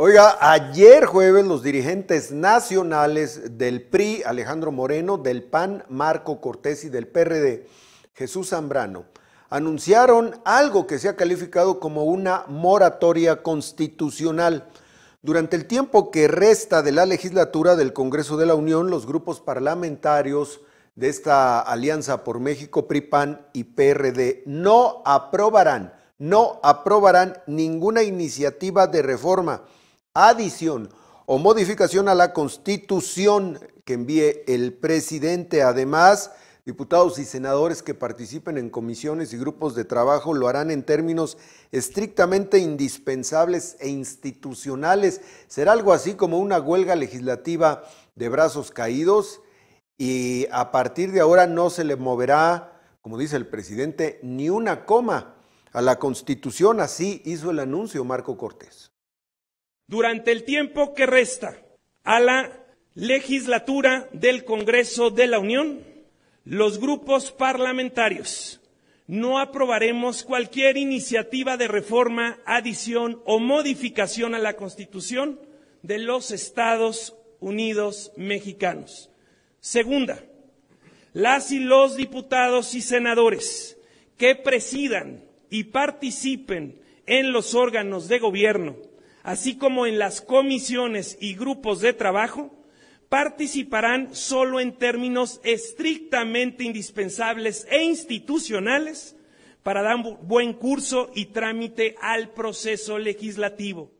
Oiga, ayer jueves los dirigentes nacionales del PRI, Alejandro Moreno, del PAN, Marco Cortés y del PRD, Jesús Zambrano, anunciaron algo que se ha calificado como una moratoria constitucional. Durante el tiempo que resta de la legislatura del Congreso de la Unión, los grupos parlamentarios de esta Alianza por México, PRI, PAN y PRD no aprobarán, no aprobarán ninguna iniciativa de reforma adición o modificación a la constitución que envíe el presidente. Además, diputados y senadores que participen en comisiones y grupos de trabajo lo harán en términos estrictamente indispensables e institucionales. Será algo así como una huelga legislativa de brazos caídos y a partir de ahora no se le moverá, como dice el presidente, ni una coma a la constitución. Así hizo el anuncio Marco Cortés durante el tiempo que resta a la legislatura del Congreso de la Unión, los grupos parlamentarios no aprobaremos cualquier iniciativa de reforma, adición o modificación a la Constitución de los Estados Unidos mexicanos. Segunda, las y los diputados y senadores que presidan y participen en los órganos de gobierno así como en las comisiones y grupos de trabajo, participarán solo en términos estrictamente indispensables e institucionales para dar buen curso y trámite al proceso legislativo.